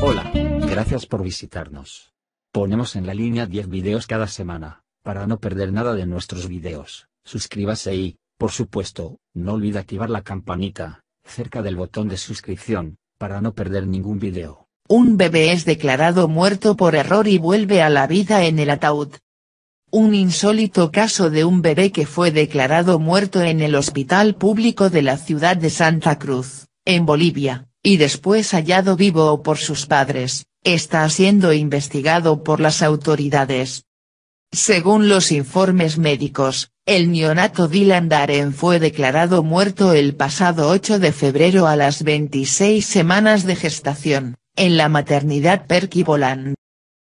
Hola, gracias por visitarnos. Ponemos en la línea 10 videos cada semana, para no perder nada de nuestros videos, suscríbase y, por supuesto, no olvide activar la campanita, cerca del botón de suscripción, para no perder ningún video. Un bebé es declarado muerto por error y vuelve a la vida en el ataúd. Un insólito caso de un bebé que fue declarado muerto en el hospital público de la ciudad de Santa Cruz, en Bolivia y después hallado vivo por sus padres, está siendo investigado por las autoridades. Según los informes médicos, el neonato Dylan Darren fue declarado muerto el pasado 8 de febrero a las 26 semanas de gestación, en la maternidad Perky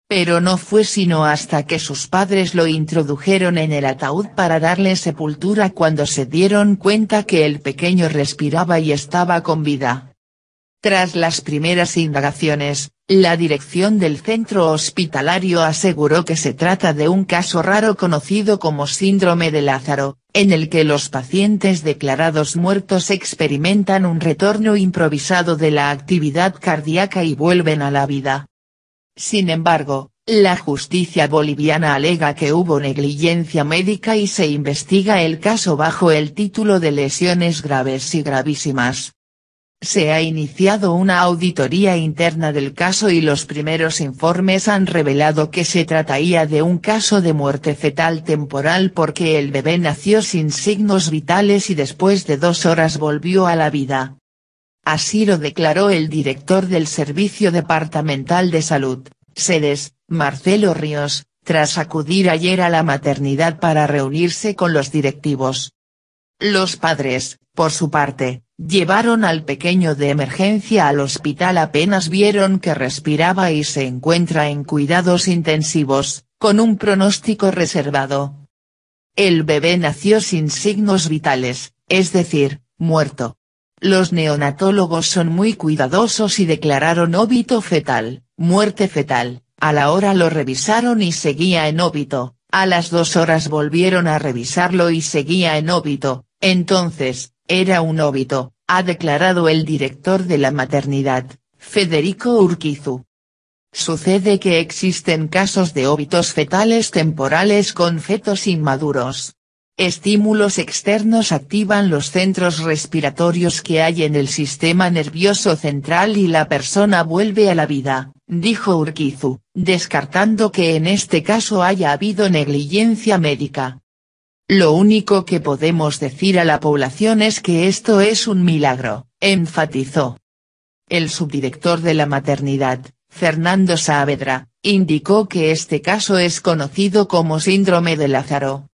Pero no fue sino hasta que sus padres lo introdujeron en el ataúd para darle sepultura cuando se dieron cuenta que el pequeño respiraba y estaba con vida. Tras las primeras indagaciones, la dirección del centro hospitalario aseguró que se trata de un caso raro conocido como síndrome de Lázaro, en el que los pacientes declarados muertos experimentan un retorno improvisado de la actividad cardíaca y vuelven a la vida. Sin embargo, la justicia boliviana alega que hubo negligencia médica y se investiga el caso bajo el título de lesiones graves y gravísimas. Se ha iniciado una auditoría interna del caso y los primeros informes han revelado que se trataría de un caso de muerte fetal temporal porque el bebé nació sin signos vitales y después de dos horas volvió a la vida. Así lo declaró el director del Servicio Departamental de Salud, SEDES, Marcelo Ríos, tras acudir ayer a la maternidad para reunirse con los directivos. Los padres, por su parte, Llevaron al pequeño de emergencia al hospital apenas vieron que respiraba y se encuentra en cuidados intensivos, con un pronóstico reservado. El bebé nació sin signos vitales, es decir, muerto. Los neonatólogos son muy cuidadosos y declararon óbito fetal, muerte fetal, a la hora lo revisaron y seguía en óbito, a las dos horas volvieron a revisarlo y seguía en óbito, entonces, era un óbito, ha declarado el director de la maternidad, Federico Urquizu. Sucede que existen casos de óbitos fetales temporales con fetos inmaduros. Estímulos externos activan los centros respiratorios que hay en el sistema nervioso central y la persona vuelve a la vida, dijo Urquizu, descartando que en este caso haya habido negligencia médica. Lo único que podemos decir a la población es que esto es un milagro, enfatizó. El subdirector de la maternidad, Fernando Saavedra, indicó que este caso es conocido como síndrome de Lázaro.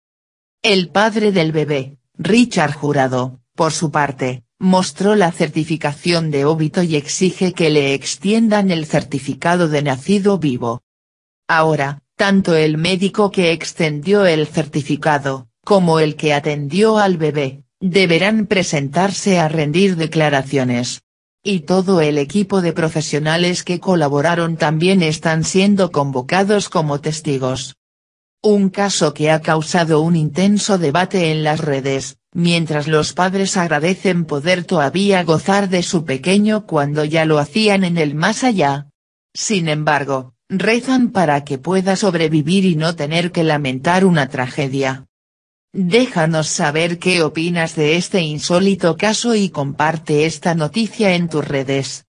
El padre del bebé, Richard Jurado, por su parte, mostró la certificación de óbito y exige que le extiendan el certificado de nacido vivo. Ahora, tanto el médico que extendió el certificado, como el que atendió al bebé, deberán presentarse a rendir declaraciones. Y todo el equipo de profesionales que colaboraron también están siendo convocados como testigos. Un caso que ha causado un intenso debate en las redes, mientras los padres agradecen poder todavía gozar de su pequeño cuando ya lo hacían en el más allá. Sin embargo, rezan para que pueda sobrevivir y no tener que lamentar una tragedia. Déjanos saber qué opinas de este insólito caso y comparte esta noticia en tus redes.